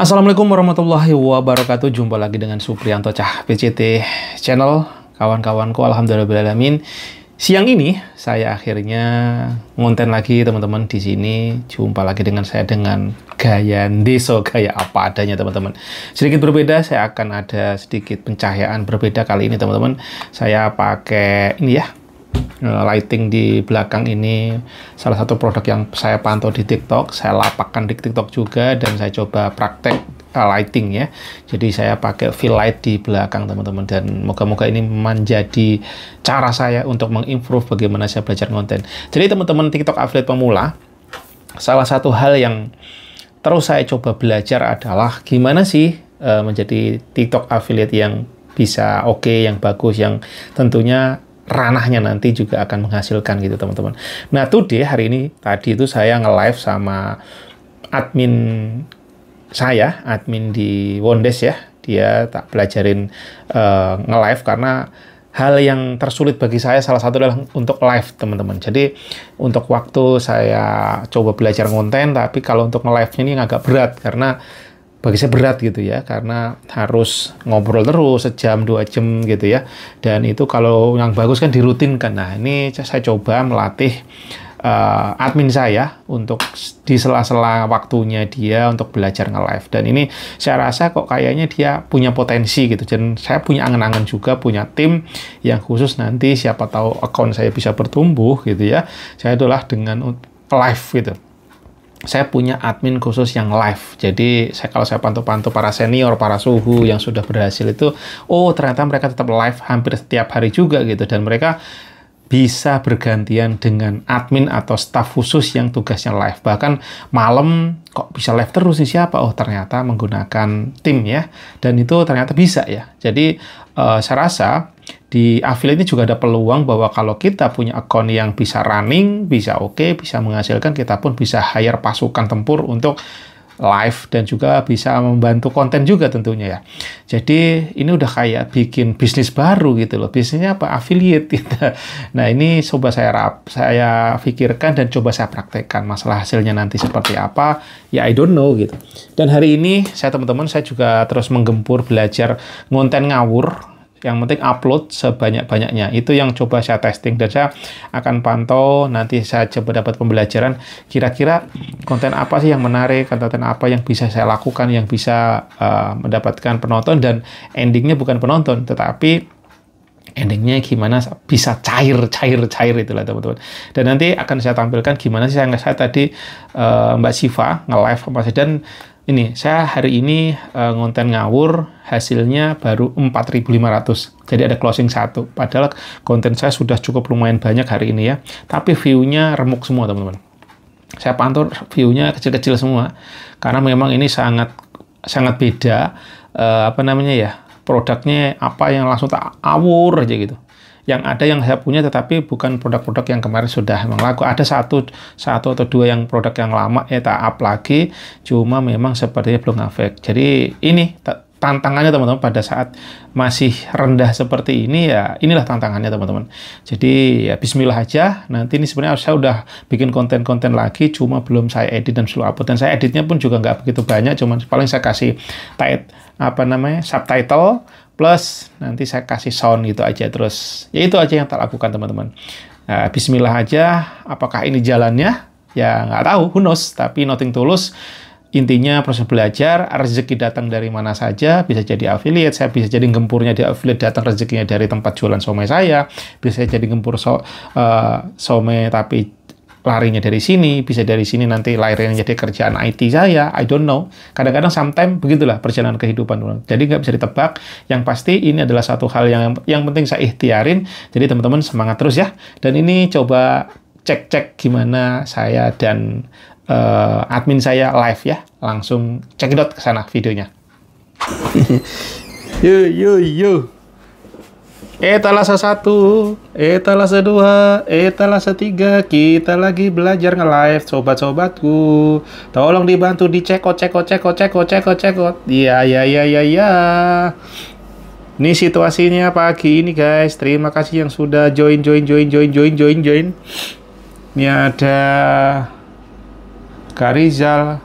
Assalamualaikum warahmatullahi wabarakatuh. Jumpa lagi dengan Suprianto Cah PCT Channel. Kawan-kawanku, alhamdulillahirobbilalamin. Siang ini saya akhirnya ngonten lagi teman-teman di sini. Jumpa lagi dengan saya dengan gaya deso gaya apa adanya teman-teman. Sedikit berbeda, saya akan ada sedikit pencahayaan berbeda kali ini teman-teman. Saya pakai ini ya, Eh, lighting di belakang ini salah satu produk yang saya pantau di TikTok, saya lapakkan di TikTok juga dan saya coba praktek eh, lighting ya. Jadi saya pakai fill light di belakang teman-teman dan moga-moga ini menjadi cara saya untuk mengimprove bagaimana saya belajar konten. Jadi teman-teman TikTok affiliate pemula, salah satu hal yang terus saya coba belajar adalah gimana sih eh, menjadi TikTok affiliate yang bisa oke, okay, yang bagus, yang tentunya ranahnya nanti juga akan menghasilkan gitu teman-teman. Nah tuh deh hari ini tadi itu saya nge-live sama admin saya, admin di Wondes ya. Dia tak belajarin uh, eh, nge-live karena hal yang tersulit bagi saya salah satu adalah untuk live teman-teman. Jadi untuk waktu saya coba belajar konten tapi kalau untuk nge live ini agak berat karena bagi saya berat gitu ya karena harus ngobrol terus sejam dua jam gitu ya dan itu kalau yang bagus kan dirutinkan nah ini saya coba melatih uh, admin saya untuk di sela-sela waktunya dia untuk belajar nge-live dan ini saya rasa kok kayaknya dia punya potensi gitu dan saya punya angan-angan juga punya tim yang khusus nanti siapa tahu account saya bisa bertumbuh gitu ya saya itulah dengan live gitu saya punya admin khusus yang live. Jadi saya kalau saya pantau-pantau para senior, para suhu yang sudah berhasil itu, oh ternyata mereka tetap live hampir setiap hari juga gitu dan mereka bisa bergantian dengan admin atau staf khusus yang tugasnya live. Bahkan malam kok bisa live terus sih siapa? Oh ternyata menggunakan tim ya. Dan itu ternyata bisa ya. Jadi uh, saya rasa di affiliate ini juga ada peluang bahwa kalau kita punya akun yang bisa running, bisa oke, okay, bisa menghasilkan, kita pun bisa hire pasukan tempur untuk live dan juga bisa membantu konten juga tentunya ya. Jadi ini udah kayak bikin bisnis baru gitu loh. Bisnisnya apa? Affiliate gitu. Nah ini coba saya rap, saya pikirkan dan coba saya praktekkan masalah hasilnya nanti seperti apa. Ya I don't know gitu. Dan hari ini saya teman-teman saya juga terus menggempur belajar ngonten ngawur yang penting upload sebanyak-banyaknya. Itu yang coba saya testing dan saya akan pantau nanti saya coba dapat pembelajaran kira-kira konten apa sih yang menarik, konten apa yang bisa saya lakukan, yang bisa uh, mendapatkan penonton dan endingnya bukan penonton, tetapi endingnya gimana bisa cair cair cair itulah teman-teman dan nanti akan saya tampilkan gimana sih saya saya tadi uh, Mbak Siva nge live dan ini saya hari ini e, ngonten ngawur hasilnya baru 4.500 jadi ada closing satu padahal konten saya sudah cukup lumayan banyak hari ini ya tapi view-nya remuk semua teman-teman saya pantau view-nya kecil-kecil semua karena memang ini sangat sangat beda e, apa namanya ya produknya apa yang langsung tak awur aja gitu yang ada yang saya punya tetapi bukan produk-produk yang kemarin sudah memang laku ada satu satu atau dua yang produk yang lama ya tak up lagi cuma memang sepertinya belum efek. jadi ini tantangannya teman-teman pada saat masih rendah seperti ini ya inilah tantangannya teman-teman. Jadi ya bismillah aja. Nanti ini sebenarnya saya udah bikin konten-konten lagi cuma belum saya edit dan selalu upload dan saya editnya pun juga nggak begitu banyak cuman paling saya kasih tight apa namanya subtitle plus nanti saya kasih sound gitu aja terus ya itu aja yang tak lakukan teman-teman nah, Bismillah aja apakah ini jalannya ya nggak tahu who knows tapi nothing tulus intinya proses belajar, rezeki datang dari mana saja, bisa jadi affiliate, saya bisa jadi gempurnya di affiliate datang rezekinya dari tempat jualan somai saya, bisa jadi gempur so, uh, somai tapi larinya dari sini, bisa dari sini nanti lahirnya jadi kerjaan IT saya, I don't know. Kadang-kadang sometimes begitulah perjalanan kehidupan Jadi nggak bisa ditebak. Yang pasti ini adalah satu hal yang yang penting saya ikhtiarin. Jadi teman-teman semangat terus ya. Dan ini coba cek-cek gimana saya dan uh, admin saya live ya. Langsung cekidot ke sana videonya. yo yo yo. Etalase satu, etalase dua, etalase tiga. Kita lagi belajar nge-live, sobat-sobatku. Tolong dibantu dicek dicekot, cekot, cekot, cekot, cekot, cekot. Iya, iya, iya, iya, iya. Ini situasinya pagi ini guys. Terima kasih yang sudah join, join, join, join, join, join, join. Ini ada Kak Rizal,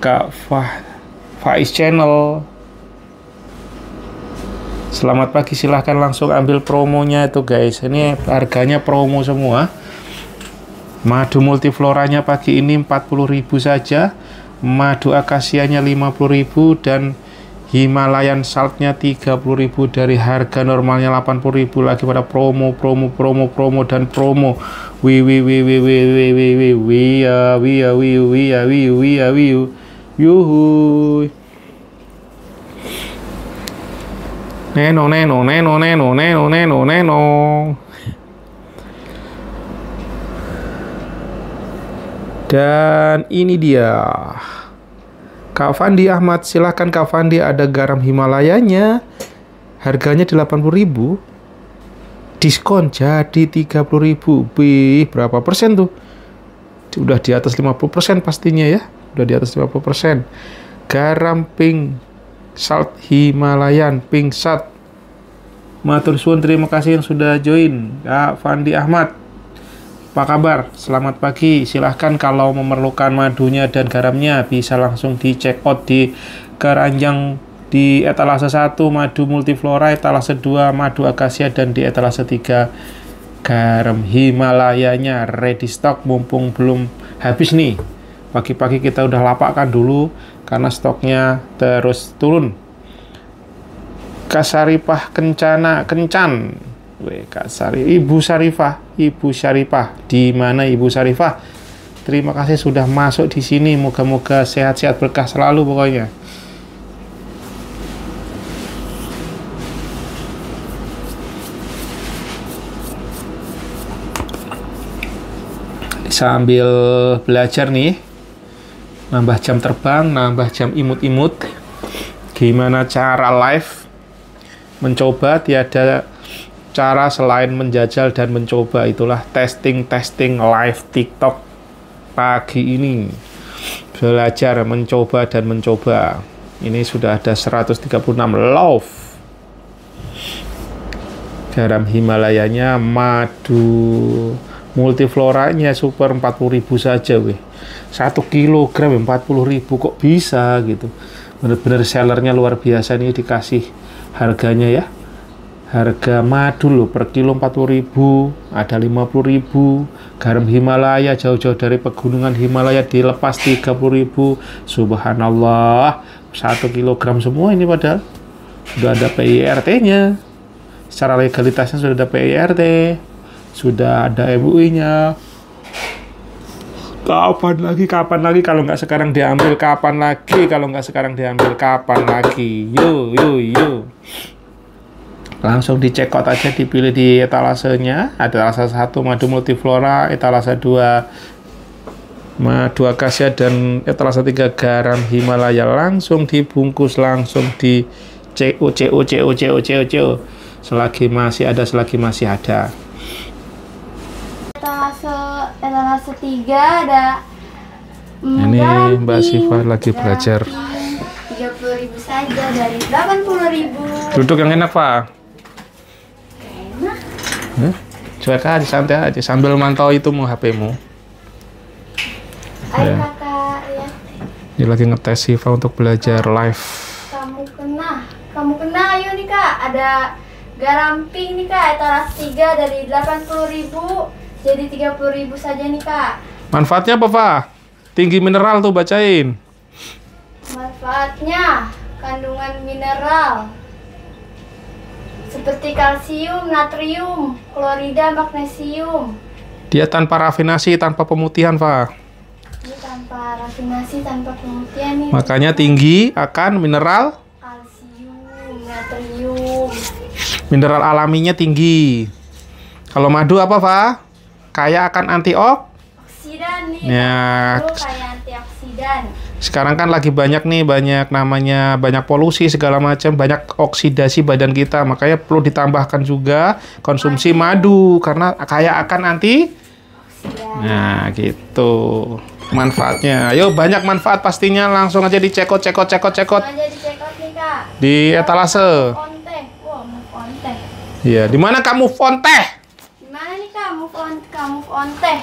Kak Fah, Faiz Channel. Selamat pagi, silahkan langsung ambil promonya itu guys. Ini harganya promo semua. Madu multifloranya pagi ini 40.000 saja. Madu akasianya 50.000 dan Himalayan saltnya 30.000 dari harga normalnya 80.000 lagi pada promo promo promo promo dan promo wi wi wi wi wi wi wi wi wi wi ya, wi ya wi wi ya wi wi ya wi yuhu neno neno neno neno neno neno neno dan ini dia Kak Fandi Ahmad, silahkan Kak Fandi ada garam Himalayanya. Harganya di 80.000. Diskon jadi 30.000. Wih, berapa persen tuh? Udah di atas 50% pastinya ya. Udah di atas 50%. Garam pink salt Himalayan pink salt. Matur suwun terima kasih yang sudah join Kak Fandi Ahmad apa kabar? Selamat pagi. Silahkan kalau memerlukan madunya dan garamnya bisa langsung dicek out di keranjang di etalase 1 madu multiflora, etalase 2 madu akasia dan di etalase 3 garam Himalayanya ready stock mumpung belum habis nih. Pagi-pagi kita udah lapakkan dulu karena stoknya terus turun. Kasaripah kencana kencan Wk Kak Sari Ibu Sarifah Ibu Sarifah, di mana Ibu Sarifah terima kasih sudah masuk di sini moga-moga sehat-sehat berkah selalu pokoknya sambil belajar nih nambah jam terbang nambah jam imut-imut gimana cara live mencoba tiada cara selain menjajal dan mencoba itulah testing-testing live TikTok pagi ini. Belajar, mencoba, dan mencoba. Ini sudah ada 136 love. Garam Himalayanya, madu, multifloranya super 40.000 saja weh. 1 kilogram 40.000 kok bisa gitu. Bener-bener sellernya luar biasa nih dikasih harganya ya harga madu loh per kilo 40.000 ada 50.000 garam Himalaya jauh-jauh dari pegunungan Himalaya dilepas 30.000 subhanallah satu kilogram semua ini padahal sudah ada PIRT nya secara legalitasnya sudah ada PIRT sudah ada MUI nya kapan lagi kapan lagi kalau nggak sekarang diambil kapan lagi kalau nggak sekarang diambil kapan lagi yo yo yo langsung dicekot aja dipilih di etalasenya ada etalase satu madu multiflora etalase 2 madu akasia dan etalase 3 garam Himalaya langsung dibungkus langsung di CO CO CO CO CO CO selagi masih ada selagi masih ada etalase etalase 3 ada ini Mbak Siva lagi belajar 30.000 saja dari 80.000 duduk yang enak Pak Hmm? Cuek aja, santai aja. Sambil mantau itu mau HP-mu. Ayo ya. kakak, ya. Dia lagi ngetes Siva untuk belajar live. Kamu kena, kamu kena ayo nih kak. Ada garam pink nih kak, etalas 3 dari 80 ribu jadi 30 ribu saja nih kak. Manfaatnya apa, Pak? Tinggi mineral tuh bacain. Manfaatnya kandungan mineral seperti kalsium, natrium, klorida, magnesium. Dia tanpa rafinasi, tanpa pemutihan, Pak. Ini tanpa rafinasi, tanpa pemutihan. Nih. Makanya tinggi akan mineral kalsium, natrium. Mineral alaminya tinggi. Kalau madu apa, Pak? Kaya akan antiok? Oksidan nih. Ya. Madu kaya antioksidan sekarang kan lagi banyak nih banyak namanya banyak polusi segala macam banyak oksidasi badan kita makanya perlu ditambahkan juga konsumsi madu karena kaya akan anti nah gitu manfaatnya ayo banyak manfaat pastinya langsung aja dicekot cekot cekot cekot di etalase Iya, di mana kamu fonteh? Di mana nih kamu font kamu fonteh?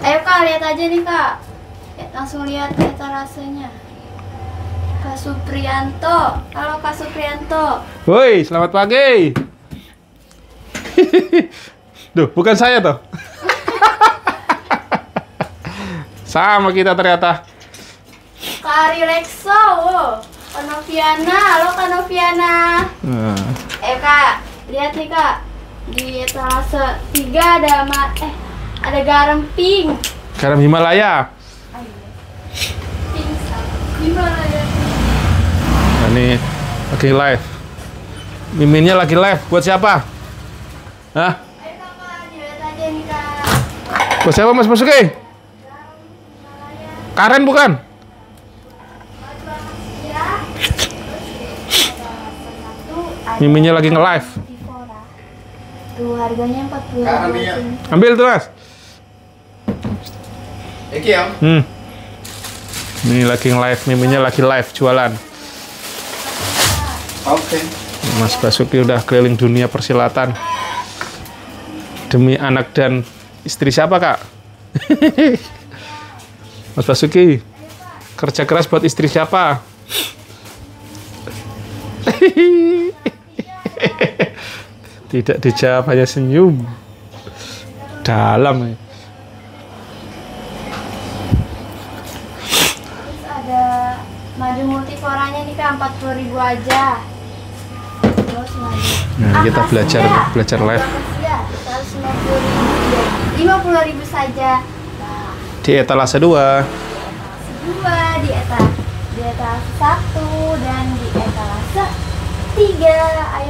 Ayo kak lihat aja nih kak langsung lihat rasanya Kak Suprianto halo Kak Suprianto woi selamat pagi duh bukan saya tuh sama kita ternyata Kak Rilexo wow. Kanoviana halo Kanoviana nah. eh Kak lihat nih Kak di etalase tiga ada ma eh ada garam pink garam Himalaya ini ya? nah, lagi live. Miminnya lagi live buat siapa? Hah? Ya, buat siapa Mas Masuki? Karen bukan? Miminnya lagi nge-live. Tuh harganya 40. Ambil tuh, Mas. Iki ya. Hmm. Ini lagi live, miminya lagi live jualan. Oke. Mas Basuki udah keliling dunia persilatan. Demi anak dan istri siapa, Kak? Mas Basuki, kerja keras buat istri siapa? Tidak dijawab hanya senyum. Dalam ya. madu multiforanya nih kak puluh ribu aja nah, ah, kita belajar belajar live lima puluh ribu saja nah, di etalase dua dua di etalase di etalase satu dan di etalase tiga ayo